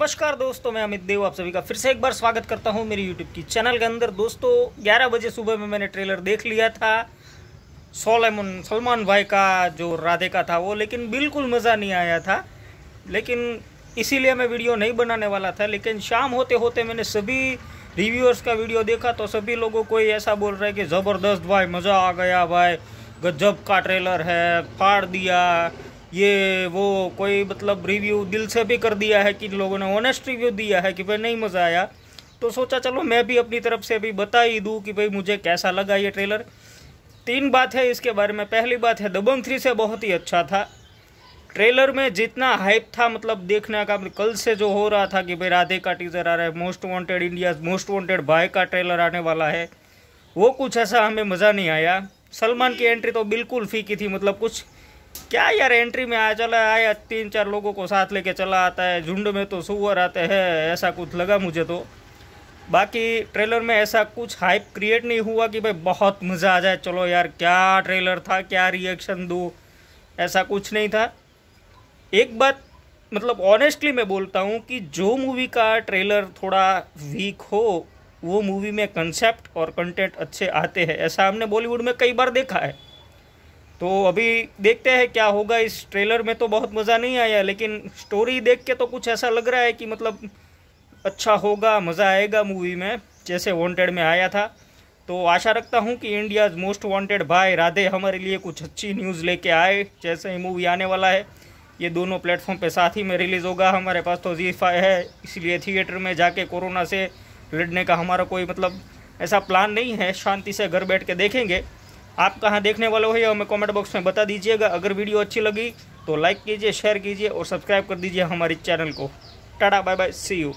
नमस्कार दोस्तों मैं अमित देव आप सभी का फिर से एक बार स्वागत करता हूं मेरी यूट्यूब की चैनल के अंदर दोस्तों 11 बजे सुबह में मैंने ट्रेलर देख लिया था सोलेमन सलमान भाई का जो राधे का था वो लेकिन बिल्कुल मज़ा नहीं आया था लेकिन इसीलिए मैं वीडियो नहीं बनाने वाला था लेकिन शाम होते होते मैंने सभी रिव्यूअर्स का वीडियो देखा तो सभी लोगों को ऐसा बोल रहा है कि ज़बरदस्त भाई मज़ा आ गया भाई गजब का ट्रेलर है फाड़ दिया ये वो कोई मतलब रिव्यू दिल से भी कर दिया है कि लोगों ने ऑनेस्ट रिव्यू दिया है कि भाई नहीं मज़ा आया तो सोचा चलो मैं भी अपनी तरफ से भी बता ही दूँ कि भाई मुझे कैसा लगा ये ट्रेलर तीन बात है इसके बारे में पहली बात है दबंग थ्री से बहुत ही अच्छा था ट्रेलर में जितना हाइप था मतलब देखने का कल से जो हो रहा था कि भाई राधे का टीजर आ रहा है most wanted India most wanted भाई का ट्रेलर आने वाला है वो कुछ ऐसा हमें मज़ा नहीं आया सलमान की एंट्री तो बिल्कुल फीकी थी मतलब कुछ क्या यार एंट्री में आया चला आया तीन चार लोगों को साथ लेके चला आता है झुंड में तो सुअर आते हैं ऐसा कुछ लगा मुझे तो बाकी ट्रेलर में ऐसा कुछ हाइप क्रिएट नहीं हुआ कि भाई बहुत मज़ा आ जाए चलो यार क्या ट्रेलर था क्या रिएक्शन दो ऐसा कुछ नहीं था एक बात मतलब ऑनेस्टली मैं बोलता हूँ कि जो मूवी का ट्रेलर थोड़ा वीक हो वो मूवी में कंसेप्ट और कंटेंट अच्छे आते हैं ऐसा हमने बॉलीवुड में कई बार देखा है तो अभी देखते हैं क्या होगा इस ट्रेलर में तो बहुत मज़ा नहीं आया लेकिन स्टोरी देख के तो कुछ ऐसा लग रहा है कि मतलब अच्छा होगा मज़ा आएगा मूवी में जैसे वांटेड में आया था तो आशा रखता हूँ कि इंडियाज़ मोस्ट वांटेड भाई राधे हमारे लिए कुछ अच्छी न्यूज़ लेके आए जैसे ही मूवी आने वाला है ये दोनों प्लेटफॉर्म पे साथ ही में रिलीज़ होगा हमारे पास तो जी है इसलिए थिएटर में जाके कोरोना से लड़ने का हमारा कोई मतलब ऐसा प्लान नहीं है शांति से घर बैठ के देखेंगे आप कहाँ देखने वाले हो हमें कमेंट बॉक्स में बता दीजिएगा अगर वीडियो अच्छी लगी तो लाइक कीजिए शेयर कीजिए और सब्सक्राइब कर दीजिए हमारे चैनल को tata bye bye see you